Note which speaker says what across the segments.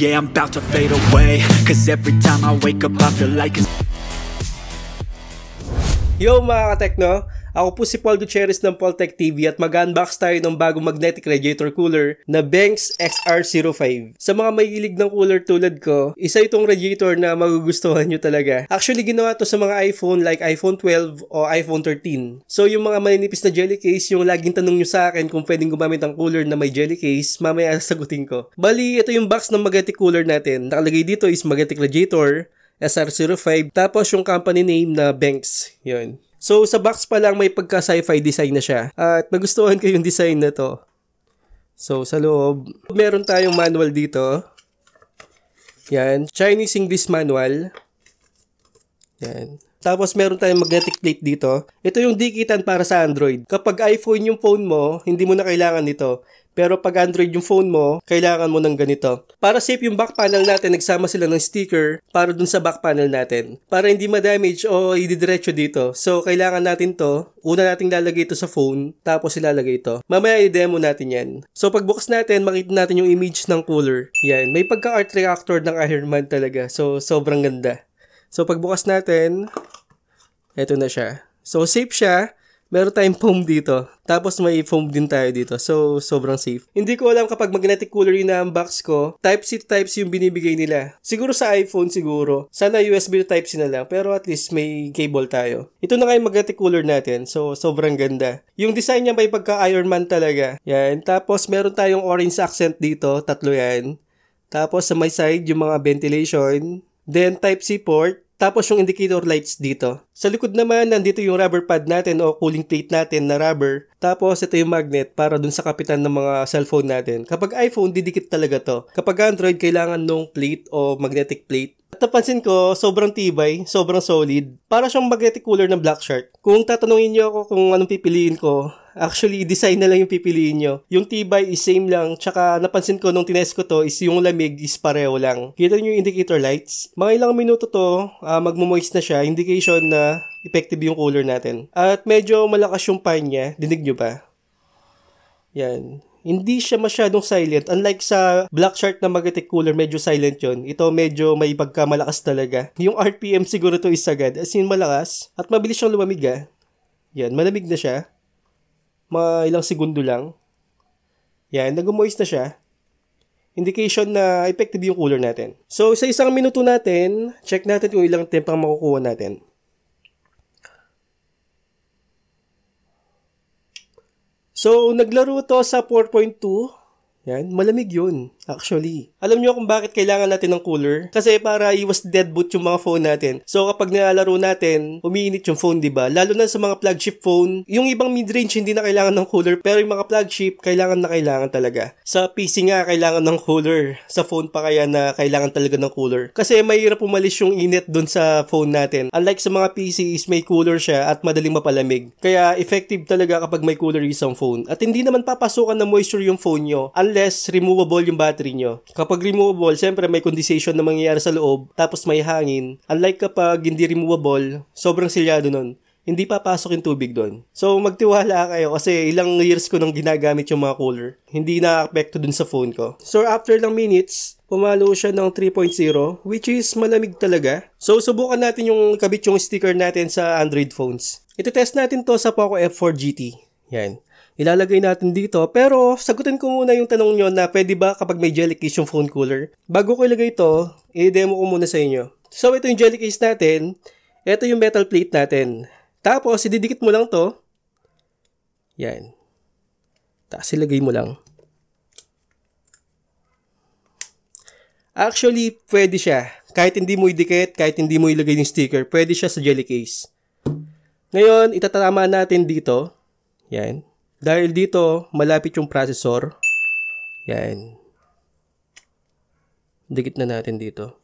Speaker 1: Yeah, I'm about to fade away Cause every time I wake up I feel like it's Yo mga katekno! Ako po si Paul Gutierrez ng Poltech TV at mag-unbox tayo ng bagong magnetic radiator cooler na Banks XR05. Sa mga mahilig ng cooler tulad ko, isa itong radiator na magugustuhan nyo talaga. Actually, ginawa to sa mga iPhone like iPhone 12 o iPhone 13. So, yung mga maninipis na jelly case, yung laging tanong nyo sa akin kung pwedeng gumamit ang cooler na may jelly case, mamaya sagutin ko. Bali, ito yung box ng magnetic cooler natin. Nakalagay dito is magnetic radiator, SR05, tapos yung company name na Banks. Yun. So sa box pa lang may pagka sci-fi design na siya. At nagustuhan ko yung design na to. So sa loob, meron tayong manual dito. Yan, Chinese English manual. Yan. Tapos meron tayong magnetic plate dito. Ito yung dikitan para sa Android. Kapag iPhone yung phone mo, hindi mo na kailangan nito. Pero pag Android yung phone mo, kailangan mo ng ganito. Para safe yung back panel natin, nagsama sila ng sticker para dun sa back panel natin. Para hindi ma-damage o ididiretso dito. So, kailangan natin to. Una natin lalagay ito sa phone, tapos ilalagay ito. Mamaya i-demo natin yan. So, pagbukas natin, makita natin yung image ng cooler. Yan, may pagka-art reactor ng Iron Man talaga. So, sobrang ganda. So, pagbukas natin, eto na siya. So, safe siya. Meron tayong foam dito. Tapos may foam din tayo dito. So, sobrang safe. Hindi ko alam kapag magnetic cooler na ang box ko, Type-C to Type-C yung binibigay nila. Siguro sa iPhone siguro. Sana USB to Type-C na lang. Pero at least may cable tayo. Ito na nga yung magnetic cooler natin. So, sobrang ganda. Yung design niya may pagka-Iron Man talaga. Yan. Tapos, meron tayong orange accent dito. Tatlo yan. Tapos, sa may side, yung mga ventilation. Then, Type-C port. Tapos yung indicator lights dito. Sa likod naman, nandito yung rubber pad natin o cooling plate natin na rubber. Tapos ito yung magnet para dun sa kapitan ng mga cellphone natin. Kapag iPhone, didikit talaga to. Kapag Android, kailangan nung plate o magnetic plate at napansin ko, sobrang tibay, sobrang solid. Para siyang magnetic cooler ng Black Shark. Kung tatanungin niyo ako kung anong pipiliin ko, Actually, design na lang yung pipiliin nyo. Yung tibay is same lang. Tsaka napansin ko nung tinest ko to is yung lamig is pareho lang. Kita nyo yung indicator lights. Mga ilang minuto to, uh, ah, magmumoist na siya. Indication na effective yung cooler natin. At medyo malakas yung pan niya. Dinig nyo ba? Yan. Hindi siya masyadong silent. Unlike sa Black Shark na Magatic Cooler, medyo silent yon. Ito medyo may pagkamalakas talaga. Yung RPM siguro to is agad. As in malakas. At mabilis siyang lumamig ah. Yan, malamig na siya mga ilang segundo lang. Yan, nag-moist na siya. Indication na effective yung cooler natin. So, sa isang minuto natin, check natin kung ilang temp ang makukuha natin. So, naglaro to sa 4.2. Yan, malamig yun, actually. Alam niyo kung bakit kailangan natin ng cooler? Kasi para iwas deadboot yung mga phone natin. So kapag nilalaro natin, umiinit yung phone, 'di ba? Lalo na sa mga flagship phone. Yung ibang mid-range hindi na kailangan ng cooler, pero yung mga flagship kailangan na kailangan talaga. Sa PC nga kailangan ng cooler. Sa phone pa kaya na kailangan talaga ng cooler. Kasi mahirap pumalis yung init doon sa phone natin. Unlike sa mga PC is may cooler siya at madaling mapalamig. Kaya effective talaga kapag may cooler isang phone. At hindi naman papasukan ng moisture yung phone nyo unless removable yung battery nyo. Kapag Kapag removable, syempre may condensation na mangyayari sa loob, tapos may hangin. Unlike kapag hindi removable, sobrang silyado nun hindi papasok yung tubig doon. So, magtiwala kayo kasi ilang years ko nang ginagamit yung mga cooler. Hindi na-apekto dun sa phone ko. So, after lang minutes, pumalo siya ng 3.0 which is malamig talaga. So, subukan natin yung kabit yung sticker natin sa Android phones. Ito test natin to sa Poco F4 GT. Yan ilalagay natin dito. Pero sagutin ko muna yung tanong nyo na pwede ba kapag may jelly case yung phone cooler. Bago ko ilagay ito, i-demo ko muna sa inyo. So ito yung jelly case natin. Ito yung metal plate natin. Tapos ididikit mo lang to. Yan. Tapos ilagay mo lang. Actually, pwede siya. Kahit hindi mo idikit, kahit hindi mo ilagay yung sticker, pwede siya sa jelly case. Ngayon, itatama natin dito. Yan. Dahil dito, malapit yung processor. Yan. Dikit na natin dito.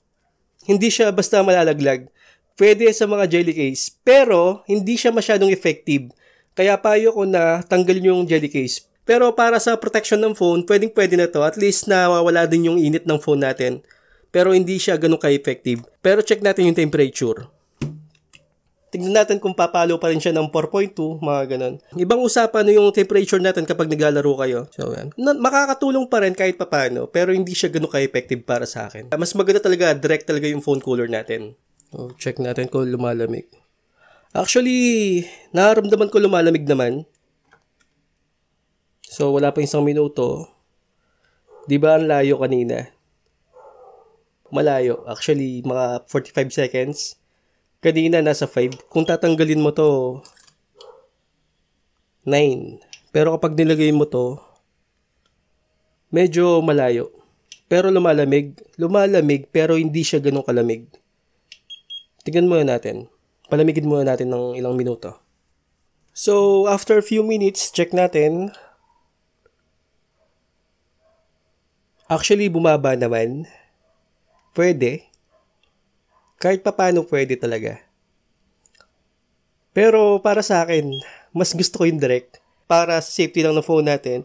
Speaker 1: Hindi siya basta malalaglag. Pwede sa mga jelly case, pero hindi siya masyadong effective. Kaya payo ko na tanggalin yung jelly case. Pero para sa protection ng phone, pwedeng pwede na to. At least nawawala din yung init ng phone natin. Pero hindi siya ganun ka-effective. Pero check natin yung temperature. Tignan natin kung papalo pa rin siya ng 4.2, mga ganun. Ibang usapan no yung temperature natin kapag naglalaro kayo. So, yan. Na, makakatulong pa rin kahit papano, pero hindi siya ganun ka-effective para sa akin. Mas maganda talaga, direct talaga yung phone cooler natin. So, check natin kung lumalamig. Actually, naramdaman ko lumalamig naman. So, wala pa isang minuto. Di ba ang layo kanina? Malayo. Actually, mga 45 seconds. Kanina, nasa 5. Kung tatanggalin mo to, 9. Pero kapag nilagay mo to, medyo malayo. Pero lumalamig. Lumalamig, pero hindi siya ganun kalamig. Tingnan muna natin. Palamigin muna natin ng ilang minuto. So, after a few minutes, check natin. Actually, bumaba naman. Pwede kahit pa paano pwede talaga. Pero para sa akin, mas gusto ko yung direct. Para sa safety lang ng phone natin,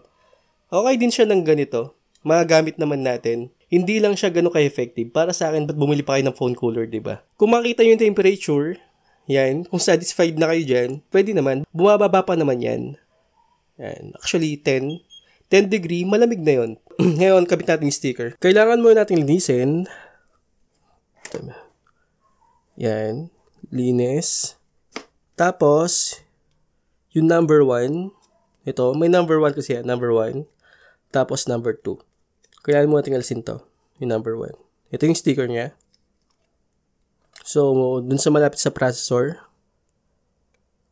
Speaker 1: okay din siya ng ganito. Magagamit naman natin. Hindi lang siya ganun ka-effective. Para sa akin, ba't bumili pa kayo ng phone cooler, di ba? Kung makita yung temperature, yan, kung satisfied na kayo dyan, pwede naman. Bumababa pa naman yan. Yan, actually 10. 10 degree, malamig na yon. Ngayon, kapit natin yung sticker. Kailangan muna natin linisin. Yan. Linis. Tapos, yung number 1, ito, may number 1 kasi yan, number 1. Tapos number 2. Kailangan mo natin alisin to, yung number 1. Ito yung sticker niya. So, dun sa malapit sa processor,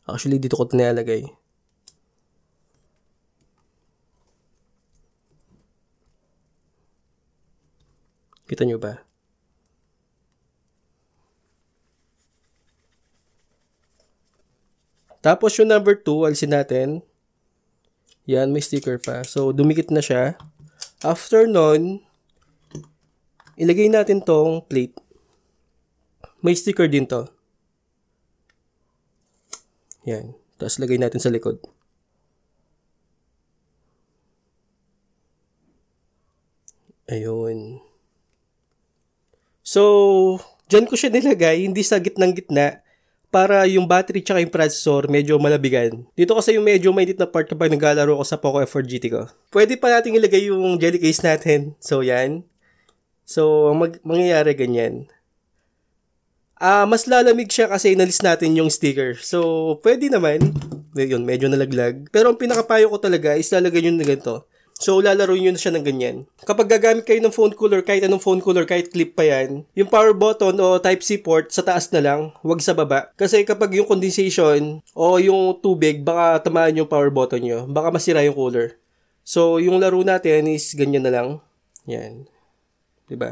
Speaker 1: actually dito ko ito nilalagay. Kita nyo ba? Tapos yung number 2, alisin natin. Yan, may sticker pa. So, dumikit na siya. After nun, ilagay natin tong plate. May sticker din to. Yan. Tapos lagay natin sa likod. Ayun. So, dyan ko siya nilagay, hindi sa gitnang gitna para yung battery tsaka yung processor medyo malabigan. Dito kasi yung medyo mainit na part kapag naglalaro ko sa Poco F4 GT ko. Pwede pa natin ilagay yung jelly case natin. So, yan. So, mag mangyayari ganyan. Ah, uh, mas lalamig siya kasi inalis natin yung sticker. So, pwede naman. Yun, medyo nalaglag. Pero ang pinakapayo ko talaga is lalagay yun na ganito. So, lalaro nyo na siya ng ganyan. Kapag gagamit kayo ng phone cooler, kahit anong phone cooler, kahit clip pa yan, yung power button o Type-C port sa taas na lang, wag sa baba. Kasi kapag yung condensation o yung tubig, baka tamaan yung power button nyo. Baka masira yung cooler. So, yung laro natin is ganyan na lang. Yan. ba? Diba?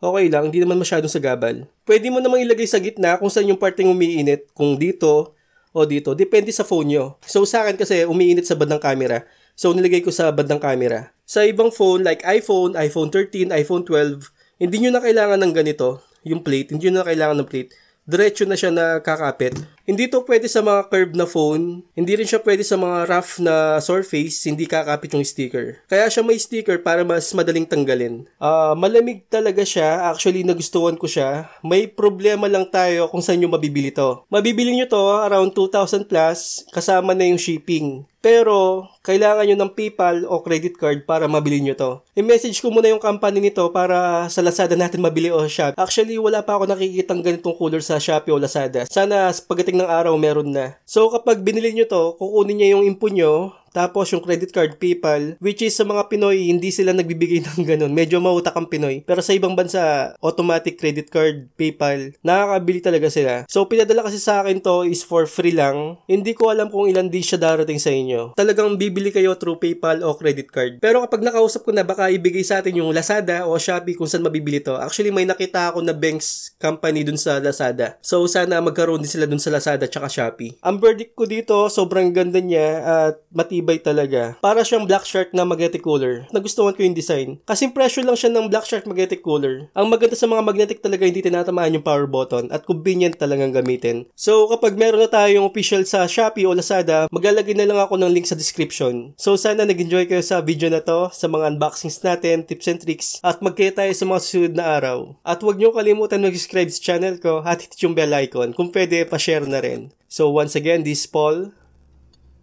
Speaker 1: Okay lang, hindi naman masyadong sagabal. Pwede mo namang ilagay sa gitna kung saan yung parteng umiinit. Kung dito, o dito. Depende sa phone nyo. So sa akin kasi umiinit sa bandang camera. So, nilagay ko sa bandang camera. Sa ibang phone, like iPhone, iPhone 13, iPhone 12, hindi nyo na kailangan ng ganito, yung plate. Hindi nyo na kailangan ng plate. Diretso na siya nakakapit. Hindi to pwede sa mga curved na phone. Hindi rin siya pwede sa mga rough na surface. Hindi kakapit yung sticker. Kaya siya may sticker para mas madaling tanggalin. Uh, malamig talaga siya. Actually, nagustuhan ko siya. May problema lang tayo kung saan nyo mabibili to. Mabibili nyo to around 2,000 plus kasama na yung shipping. Pero, kailangan nyo ng PayPal o credit card para mabili nyo to. I-message ko muna yung company nito para sa Lazada natin mabili o shop. Actually, wala pa ako nakikitang ganitong cooler sa Shopee o Lazada. Sana pagdating ng araw meron na. So, kapag binili nyo to, kukunin niya yung impo nyo, tapos yung credit card PayPal, which is sa mga Pinoy, hindi sila nagbibigay ng ganun. Medyo mautak ang Pinoy. Pero sa ibang bansa, automatic credit card, PayPal, nakakabili talaga sila. So pinadala kasi sa akin to is for free lang. Hindi ko alam kung ilan days siya darating sa inyo. Talagang bibili kayo through PayPal o credit card. Pero kapag nakausap ko na, baka ibigay sa atin yung Lazada o Shopee kung saan mabibili to. Actually, may nakita ako na Banks company dun sa Lazada. So sana magkaroon din sila dun sa Lazada tsaka Shopee. Ang verdict ko dito, sobrang ganda niya at mati matibay talaga. Para siyang Black Shark na magnetic cooler. Nagustuhan ko yung design. Kasi pressure lang siya ng Black Shark magnetic cooler. Ang maganda sa mga magnetic talaga hindi tinatamaan yung power button at convenient talagang gamitin. So kapag meron na tayong official sa Shopee o Lazada, maglalagay na lang ako ng link sa description. So sana nag-enjoy kayo sa video na to, sa mga unboxings natin, tips and tricks, at magkita tayo sa mga susunod na araw. At huwag niyo kalimutan mag-subscribe sa channel ko at hit yung bell icon kung pwede pa-share na rin. So once again, this is Paul.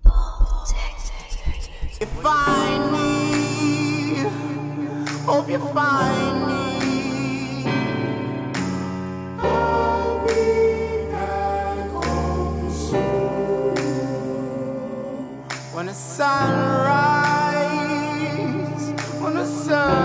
Speaker 1: Paul You find me. Hope you find me. When the sun rises, when the sun